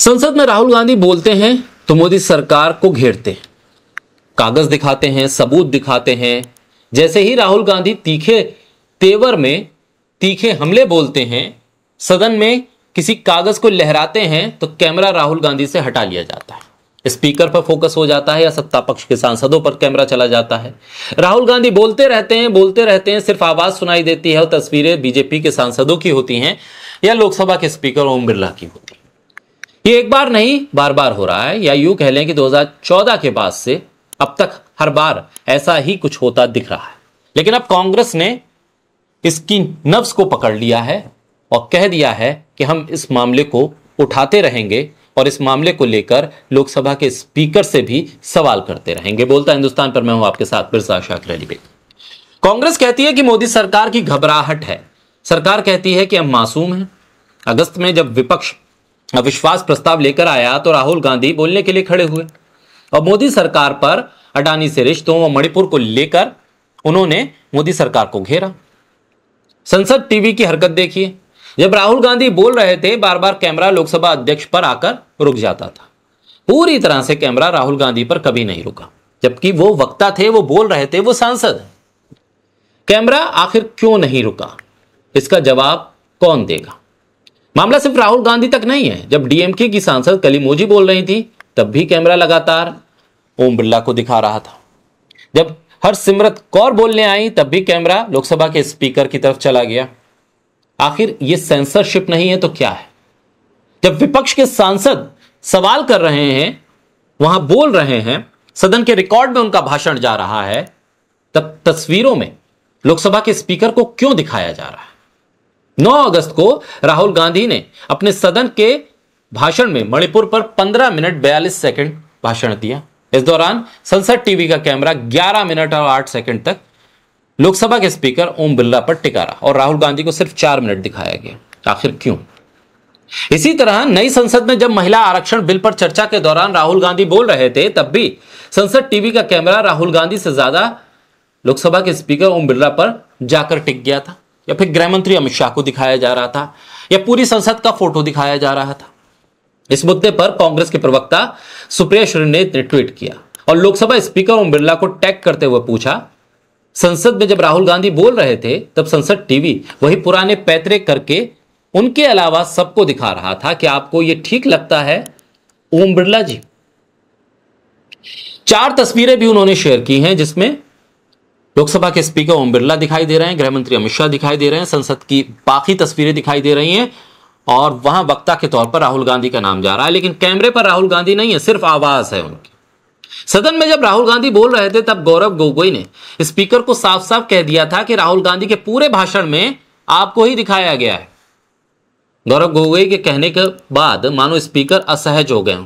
संसद में राहुल गांधी बोलते हैं तो मोदी सरकार को घेरते हैं कागज दिखाते हैं सबूत दिखाते हैं जैसे ही राहुल गांधी तीखे तेवर में तीखे हमले बोलते हैं सदन में किसी कागज को लहराते हैं तो कैमरा राहुल गांधी से हटा लिया जाता है स्पीकर पर फोकस हो जाता है या सत्ता पक्ष के सांसदों पर कैमरा चला जाता है राहुल गांधी बोलते रहते हैं बोलते रहते हैं सिर्फ आवाज सुनाई देती है और तस्वीरें बीजेपी के सांसदों की होती हैं या लोकसभा के स्पीकर ओम बिरला की होती है ये एक बार नहीं बार बार हो रहा है या यू कह लें कि 2014 के बाद से अब तक हर बार ऐसा ही कुछ होता दिख रहा है लेकिन अब कांग्रेस ने इसकी नफ्स को पकड़ लिया है और कह दिया है कि हम इस मामले को उठाते रहेंगे और इस मामले को लेकर लोकसभा के स्पीकर से भी सवाल करते रहेंगे बोलता हिंदुस्तान पर मैं हूं आपके साथ मिर्जा शाकर अली बेग कांग्रेस कहती है कि मोदी सरकार की घबराहट है सरकार कहती है कि हम मासूम हैं अगस्त में जब विपक्ष अविश्वास प्रस्ताव लेकर आया तो राहुल गांधी बोलने के लिए खड़े हुए और मोदी सरकार पर अडानी से रिश्तों व मणिपुर को लेकर उन्होंने मोदी सरकार को घेरा संसद टीवी की हरकत देखिए जब राहुल गांधी बोल रहे थे बार बार कैमरा लोकसभा अध्यक्ष पर आकर रुक जाता था पूरी तरह से कैमरा राहुल गांधी पर कभी नहीं रुका जबकि वो वक्ता थे वो बोल रहे थे वो सांसद कैमरा आखिर क्यों नहीं रुका इसका जवाब कौन देगा मामला सिर्फ राहुल गांधी तक नहीं है जब डीएमके की सांसद कलीमोजी बोल रही थी तब भी कैमरा लगातार ओम बिरला को दिखा रहा था जब हर सिमरत कौर बोलने आई तब भी कैमरा लोकसभा के स्पीकर की तरफ चला गया आखिर ये सेंसरशिप नहीं है तो क्या है जब विपक्ष के सांसद सवाल कर रहे हैं वहां बोल रहे हैं सदन के रिकॉर्ड में उनका भाषण जा रहा है तब तस्वीरों में लोकसभा के स्पीकर को क्यों दिखाया जा रहा है 9 अगस्त को राहुल गांधी ने अपने सदन के भाषण में मणिपुर पर 15 मिनट 42 सेकंड भाषण दिया इस दौरान संसद टीवी का कैमरा 11 मिनट और 8 सेकंड तक लोकसभा के स्पीकर ओम बिरला पर टिका रहा और राहुल गांधी को सिर्फ चार मिनट दिखाया गया आखिर क्यों इसी तरह नई संसद में जब महिला आरक्षण बिल पर चर्चा के दौरान राहुल गांधी बोल रहे थे तब भी संसद टीवी का कैमरा राहुल गांधी से ज्यादा लोकसभा के स्पीकर ओम बिरला पर जाकर टिक गया था या फिर गृह मंत्री अमित शाह को दिखाया जा रहा था या पूरी संसद का फोटो दिखाया जा रहा था इस मुद्दे पर कांग्रेस के प्रवक्ता सुप्रिया श्री ने ट्वीट किया और लोकसभा स्पीकर ओम बिरला को टैग करते हुए पूछा संसद में जब राहुल गांधी बोल रहे थे तब संसद टीवी वही पुराने पैतरे करके उनके अलावा सबको दिखा रहा था कि आपको यह ठीक लगता है ओम बिरला जी चार तस्वीरें भी उन्होंने शेयर की हैं जिसमें लोकसभा के स्पीकर ओम बिरला दिखाई दे रहे हैं गृहमंत्री अमित शाह दिखाई दे रहे हैं संसद की बाकी तस्वीरें दिखाई दे रही हैं और वहां वक्ता के तौर पर राहुल गांधी का नाम जा रहा है लेकिन कैमरे पर राहुल गांधी नहीं है सिर्फ आवाज है उनकी सदन में जब राहुल गांधी बोल रहे थे तब गौरव गोगोई ने स्पीकर को साफ साफ कह दिया था कि राहुल गांधी के पूरे भाषण में आपको ही दिखाया गया है गौरव गोगोई के कहने के बाद मानो स्पीकर असहज हो गए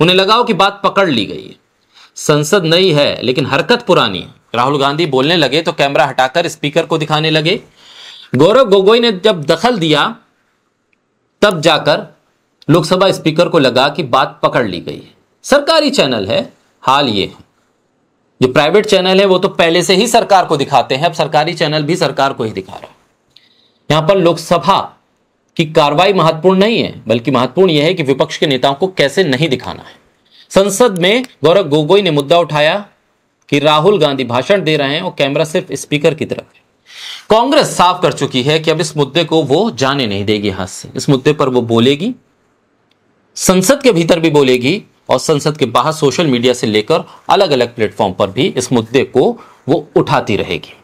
उन्हें लगाओ कि बात पकड़ ली गई है संसद नई है लेकिन हरकत पुरानी है राहुल गांधी बोलने लगे तो कैमरा हटाकर स्पीकर को दिखाने लगे गौरव गोगोई ने जब दखल दिया तब जाकर लोकसभा स्पीकर को लगा कि बात पकड़ ली गई है सरकारी चैनल है हाल ये है जो प्राइवेट चैनल है वो तो पहले से ही सरकार को दिखाते हैं अब सरकारी चैनल भी सरकार को ही दिखा रहा है यहां पर लोकसभा की कार्रवाई महत्वपूर्ण नहीं है बल्कि महत्वपूर्ण यह है कि विपक्ष के नेताओं को कैसे नहीं दिखाना है संसद में गौरव गोगोई ने मुद्दा उठाया कि राहुल गांधी भाषण दे रहे हैं और कैमरा सिर्फ स्पीकर की तरफ कांग्रेस साफ कर चुकी है कि अब इस मुद्दे को वो जाने नहीं देगी हाथ से इस मुद्दे पर वो बोलेगी संसद के भीतर भी बोलेगी और संसद के बाहर सोशल मीडिया से लेकर अलग अलग प्लेटफॉर्म पर भी इस मुद्दे को वो उठाती रहेगी